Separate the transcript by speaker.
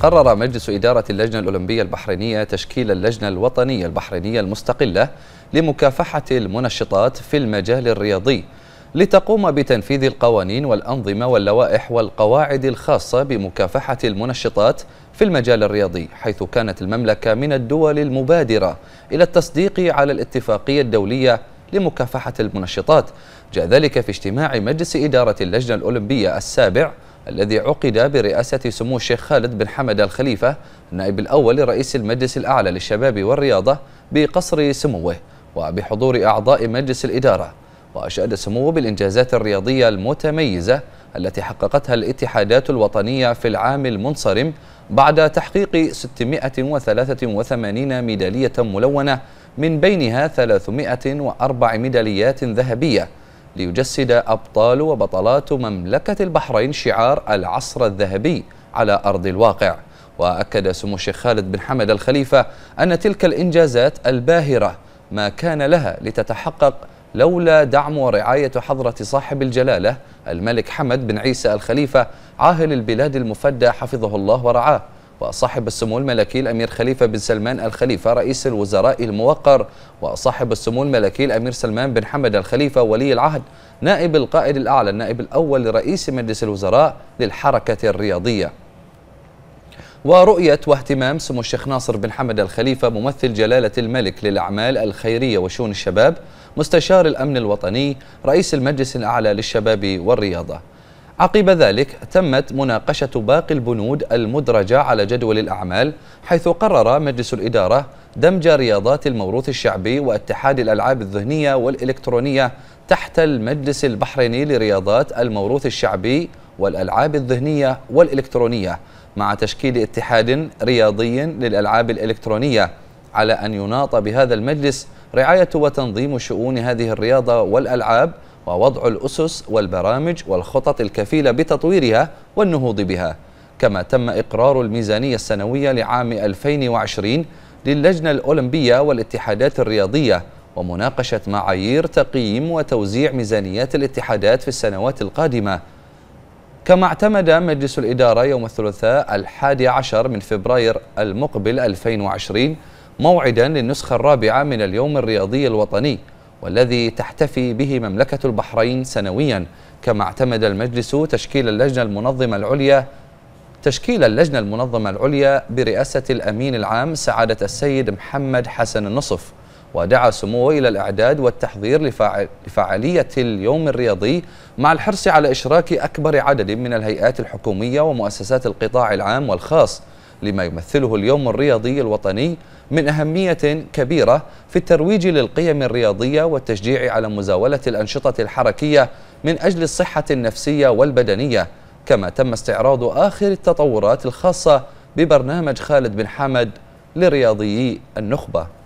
Speaker 1: قرر مجلس إدارة اللجنة الأولمبية البحرينية تشكيل اللجنة الوطنية البحرينية المستقلة لمكافحة المنشطات في المجال الرياضي لتقوم بتنفيذ القوانين والأنظمة واللوائح والقواعد الخاصة بمكافحة المنشطات في المجال الرياضي حيث كانت المملكة من الدول المبادرة إلى التصديق على الاتفاقية الدولية لمكافحة المنشطات جاء ذلك في اجتماع مجلس إدارة اللجنة الأولمبية السابع الذي عقد برئاسة سمو الشيخ خالد بن حمد الخليفة النائب الأول لرئيس المجلس الأعلى للشباب والرياضة بقصر سموه وبحضور أعضاء مجلس الإدارة وأشاد سموه بالإنجازات الرياضية المتميزة التي حققتها الاتحادات الوطنية في العام المنصرم بعد تحقيق 683 ميدالية ملونة من بينها 304 ميداليات ذهبية ليجسد أبطال وبطلات مملكة البحرين شعار العصر الذهبي على أرض الواقع وأكد سمو الشيخ خالد بن حمد الخليفة أن تلك الإنجازات الباهرة ما كان لها لتتحقق لولا دعم ورعاية حضرة صاحب الجلالة الملك حمد بن عيسى الخليفة عاهل البلاد المفدى حفظه الله ورعاه وصاحب السمو الملكي الأمير خليفة بن سلمان الخليفة رئيس الوزراء الموقر وصاحب السمو الملكي الأمير سلمان بن حمد الخليفة ولي العهد نائب القائد الأعلى النائب الأول لرئيس مجلس الوزراء للحركة الرياضية ورؤية واهتمام سمو الشيخ ناصر بن حمد الخليفة ممثل جلالة الملك للأعمال الخيرية وشؤون الشباب مستشار الأمن الوطني رئيس المجلس الأعلى للشباب والرياضة عقب ذلك تمت مناقشة باقي البنود المدرجة على جدول الأعمال حيث قرر مجلس الإدارة دمج رياضات الموروث الشعبي واتحاد الألعاب الذهنية والإلكترونية تحت المجلس البحريني لرياضات الموروث الشعبي والألعاب الذهنية والإلكترونية مع تشكيل اتحاد رياضي للألعاب الإلكترونية على أن يناط بهذا المجلس رعاية وتنظيم شؤون هذه الرياضة والألعاب ووضع الأسس والبرامج والخطط الكفيلة بتطويرها والنهوض بها كما تم إقرار الميزانية السنوية لعام 2020 للجنة الأولمبية والاتحادات الرياضية ومناقشة معايير تقييم وتوزيع ميزانيات الاتحادات في السنوات القادمة كما اعتمد مجلس الإدارة يوم الثلاثاء الحادي عشر من فبراير المقبل 2020 موعدا للنسخة الرابعة من اليوم الرياضي الوطني والذي تحتفي به مملكة البحرين سنويا كما اعتمد المجلس تشكيل اللجنة المنظمة العليا تشكيل اللجنة المنظمة العليا برئاسة الأمين العام سعادة السيد محمد حسن النصف ودعا سموه إلى الإعداد والتحضير لفعالية اليوم الرياضي مع الحرص على إشراك أكبر عدد من الهيئات الحكومية ومؤسسات القطاع العام والخاص لما يمثله اليوم الرياضي الوطني من أهمية كبيرة في الترويج للقيم الرياضية والتشجيع على مزاولة الأنشطة الحركية من أجل الصحة النفسية والبدنية كما تم استعراض آخر التطورات الخاصة ببرنامج خالد بن حمد لرياضيي النخبة